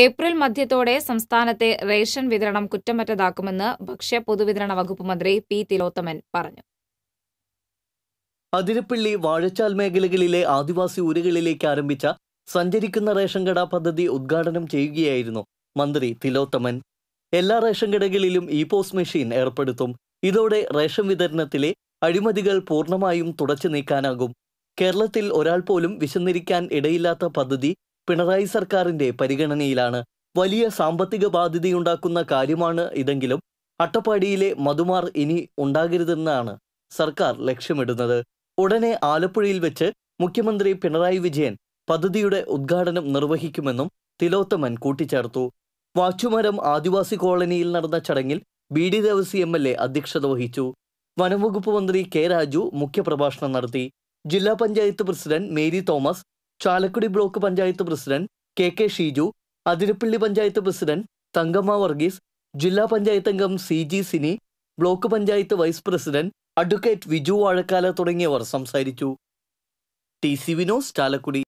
April മധ്യത്തോടെ സംസ്ഥാനത്തെ ration വിതരണം കുറ്റമറ്റതാക്കുമെന്ന് ഭക്ഷ്യ പൊതുവിതരണ വകുപ്പ് മന്ത്രി പി തിലോത്തമൻ പറഞ്ഞു അതിരപ്പള്ളി വാഴച്ചാൽ മേഖലകളിലെ ആദിവാസി ഊരുകളിലേക്ക് ആരംഭിച്ച സഞ്ചരിക്കുന്ന റേഷൻ കട പദ്ധതി ഉദ്ഘാടനം ചെയ്യുകയായിരുന്നു മന്ത്രി തിലോത്തമൻ എല്ലാ റേഷൻ കടകളിലും ഇ പോസ് മെഷീൻ ഏർപ്പെടുത്തും ഇതോടെ റേഷൻ വിതരണത്തിലെ അഴിമതികൾ പൂർണ്ണമായും തുടച്ചു നീക്കാനാകും കേരളത്തിൽ ഒരാൾ പോലും വിശന്നിരിക്കാൻ ഇടയില്ലാത്ത പദ്ധതി പിണറായി സർക്കാരിന്റെ പരിഗണനയിലാണ് വലിയ സാമ്പത്തിക ബാധ്യതയുണ്ടാക്കുന്ന കാര്യമാണ് ഇതെങ്കിലും അട്ടപ്പാടിയിലെ മധുമാർ ഇനി ഉണ്ടാകരുതെന്നാണ് സർക്കാർ ലക്ഷ്യമിടുന്നത് ഉടനെ ആലപ്പുഴയിൽ വെച്ച് മുഖ്യമന്ത്രി പിണറായി വിജയൻ പദ്ധതിയുടെ ഉദ്ഘാടനം നിർവഹിക്കുമെന്നും തിലോത്തമൻ കൂട്ടിച്ചേർത്തു വാച്ചുമരം ആദിവാസി കോളനിയിൽ നടന്ന ചടങ്ങിൽ B D Devasi M L A അധ്യക്ഷത വഹിച്ചു വനംവകുപ്പ് മന്ത്രി കെ രാജു മുഖ്യപ്രഭാഷണം നടത്തി ജില്ലാ panchayat president Mary Thomas Chalakudy block panchayat president K K Sheeju Athirappilly panchayat president Thankamma Varghese ജില്ലാ പഞ്ചായത്ത് അംഗം C G Sini block panchayat vice president advocate Viju Vazhakkala തുടങ്ങിയവർ സംസാരിച്ചു ടി സി വിനോസ് ചാലക്കുടി